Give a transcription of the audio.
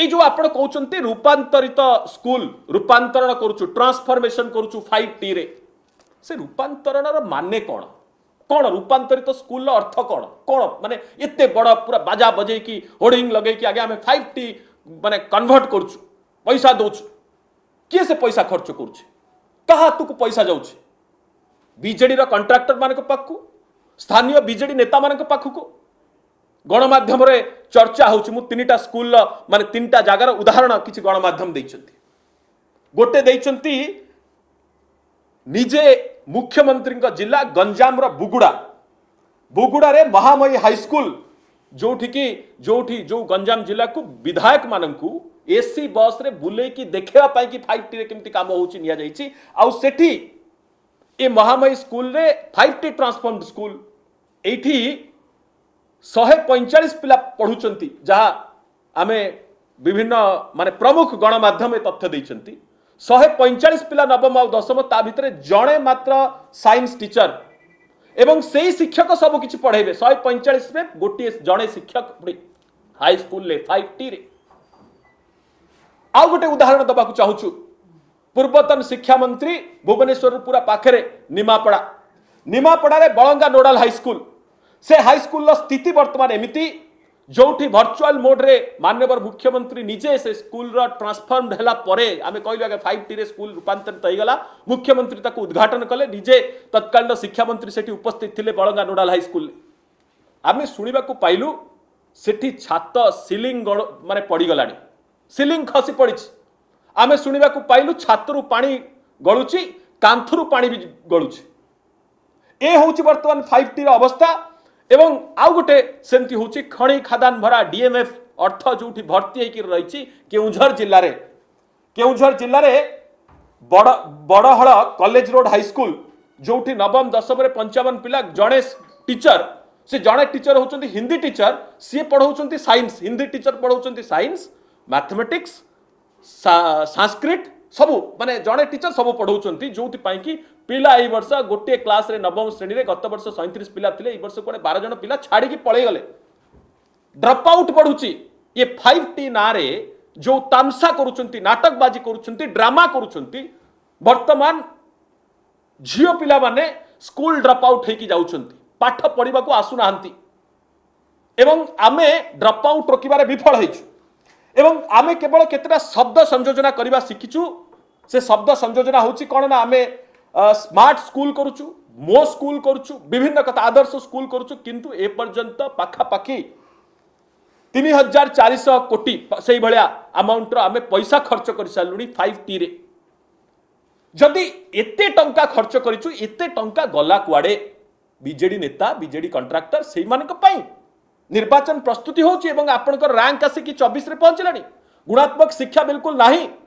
এই যে আপনার কৌন রূপান্তরিত স্কুল রূপান্তরণ করছু ট্রান্সফরমেসন করছু ফাইভ টি রে সে রূপান্তরণর মানে কোণ কোণ রূপান্তরিত স্কুল অর্থ কোণ কোণ মানে এত বড় পুরা বাজা বজাইকি হোর্ডিং লগাইকি আগে আমি ফাইভ টি মানে কনভর্ট করছু পয়সা দৌছু কি সে পয়সা খরচ করছে কাহা হাতকু পয়সা যাচ্ছে বিজেডির কন্ট্রাক্টর মান পাখু স্থানীয় বিজেডি নেতা মান পাখকু गणमाध्यम चर्चा होनिटा स्कूल मान तीन टा जगार उदाहरण किसी गणमाध्यम दे गोटे निजे मुख्यमंत्री जिला गंजाम बुगुड़ा बुगुड़ा महामयी हाईस्कल जो जो जो गंजाम जिला को विधायक मानू एसी बस रे बुले कि देखापी कि फाइव टी कम काम होठी ये Mahamayi school five T transform school ये ଶହେ ପଇଁଚାଳିଶ ପିଲା ପଢ଼ୁଛନ୍ତି ଯାହା ଆମେ ବିଭିନ୍ନ ମାନେ ପ୍ରମୁଖ ଗଣମାଧ୍ୟମ ତଥ୍ୟ ଦେଇଛନ୍ତି ଶହେ ପଇଁଚାଳିଶ ପିଲା ନବମ ଆଉ ଦଶମ ତା ଭିତରେ ଜଣେ ମାତ୍ର ସାଇନ୍ସ ଟିଚର ଏବଂ ସେଇ ଶିକ୍ଷକ ସବୁ କିଛି ପଢ଼େଇବେ ଶହେ ପଇଁଚାଳିଶରେ ଗୋଟିଏ ଜଣେ ଶିକ୍ଷକ ହାଇସ୍କୁଲରେ ଫାଇଭ୍ ଟିରେ ଆଉ ଗୋଟେ ଉଦାହରଣ ଦେବାକୁ ଚାହୁଁଛୁ ପୂର୍ବତନ ଶିକ୍ଷାମନ୍ତ୍ରୀ ଭୁବନେଶ୍ୱରରୁ ପୁରା ପାଖରେ ନିମାପଡ଼ା ନିମାପଡ଼ାରେ ବଳଙ୍ଗା ନୋଡାଲ ହାଇସ୍କୁଲ ସେ ହାଇସ୍କୁଲର ସ୍ଥିତି ବର୍ତ୍ତମାନ ଏମିତି ଯେଉଁଠି ଭର୍ଚୁଆଲ ମୋଡ଼ରେ ମାନ୍ୟବର ମୁଖ୍ୟମନ୍ତ୍ରୀ ନିଜେ ସେ ସ୍କୁଲର ଟ୍ରାନ୍ସଫର୍ମ ହେଲା ପରେ ଆମେ କହିଲୁ ଆଜ୍ଞା ଫାଇଭ୍ ଟିରେ ସ୍କୁଲ ରୂପାନ୍ତରିତ ହୋଇଗଲା ମୁଖ୍ୟମନ୍ତ୍ରୀ ତାକୁ ଉଦ୍ଘାଟନ କଲେ ନିଜେ ତତ୍କାଳୀନ ଶିକ୍ଷାମନ୍ତ୍ରୀ ସେଠି ଉପସ୍ଥିତ ଥିଲେ ବଳଙ୍ଗା ନୋଡାଲ ହାଇସ୍କୁଲରେ ଆମେ ଶୁଣିବାକୁ ପାଇଲୁ ସେଠି ଛାତ ସିଲିଂ ମାନେ ପଡ଼ିଗଲାଣି ସିଲିଂ ଖସି ପଡ଼ିଛି ଆମେ ଶୁଣିବାକୁ ପାଇଲୁ ଛାତରୁ ପାଣି ଗଳୁଛି କାନ୍ଥରୁ ପାଣି ବି ଗଳୁଛି ଏ ହେଉଛି ବର୍ତ୍ତମାନ ଫାଇଭ୍ ଟିର ଅବସ୍ଥା ଏବଂ ଆଉ ଗୋଟେ ସେମିତି ହେଉଛି ଖଣି ଖାଦାନ ଭରା ଡିଏମ୍ଏଫ୍ ଅର୍ଥ ଯେଉଁଠି ଭର୍ତ୍ତି ହେଇକି ରହିଛି କେଉଁଝର ଜିଲ୍ଲାରେ କେଉଁଝର ଜିଲ୍ଲାରେ ବଡ଼ ବଡ଼ହଳ କଲେଜ ରୋଡ୍ ହାଇସ୍କୁଲ ଯେଉଁଠି ନବମ ଦଶମରେ ପଞ୍ଚାବନ ପିଲା ଜଣେ ଟିଚର ସେ ଜଣେ ଟିଚର ହେଉଛନ୍ତି ହିନ୍ଦୀ ଟିଚର ସିଏ ପଢ଼ାଉଛନ୍ତି ସାଇନ୍ସ ହିନ୍ଦୀ ଟିଚର ପଢ଼ାଉଛନ୍ତି ସାଇନ୍ସ ମ୍ୟାଥମେଟିକ୍ସ ସାଂସ୍କ୍ରିଟ ସବୁ ମାନେ ଜଣେ ଟିଚର ସବୁ ପଢ଼ାଉଛନ୍ତି ଯେଉଁଥିପାଇଁ କି ପିଲା ଏଇ ବର୍ଷ ଗୋଟିଏ କ୍ଲାସ୍ରେ ନବମ ଶ୍ରେଣୀରେ ଗତ ବର୍ଷ ସଇଁତିରିଶ ପିଲା ଥିଲେ ଏଇ ବର୍ଷ କୁଆଡ଼େ ବାର ଜଣ ପିଲା ଛାଡ଼ିକି ପଳେଇଗଲେ ଡ୍ରପ୍ ଆଉଟ୍ ବଢ଼ୁଛି ଇଏ ଫାଇଭ୍ ଟି ନାଁରେ ଯେଉଁ ତାମସା କରୁଛନ୍ତି ନାଟକବାଜି କରୁଛନ୍ତି ଡ୍ରାମା କରୁଛନ୍ତି ବର୍ତ୍ତମାନ ଝିଅ ପିଲାମାନେ ସ୍କୁଲ ଡ୍ରପ୍ ଆଉଟ୍ ହେଇକି ଯାଉଛନ୍ତି ପାଠ ପଢ଼ିବାକୁ ଆସୁନାହାନ୍ତି ଏବଂ ଆମେ ଡ୍ରପ୍ ଆଉଟ୍ ରୋକିବାରେ ବିଫଳ ହେଇଛୁ ଏବଂ ଆମେ କେବଳ କେତେଟା ଶବ୍ଦ ସଂଯୋଜନା କରିବା ଶିଖିଛୁ ସେ ଶବ୍ଦ ସଂଯୋଜନା ହେଉଛି କ'ଣ ନା ଆମେ स्मार्ट स्कूल करुचु मो स्कूल करुचु विभिन्न कथा आदर्श स्कूल करुचु किंतु ए पर्यंत पाखापाखि तीन हजार चारिश कोटी से भाया आमाउंटर आम पैसा खर्च कर सारू फाइव टी जदि एत टा खर्च करते टा गला कड़े विजेड नेता विजेडी कंट्राक्टर से मानी निर्वाचन प्रस्तुति होकर रैंक आसिकी चबिश पहुँचला गुणात्मक शिक्षा बिल्कुल नहीं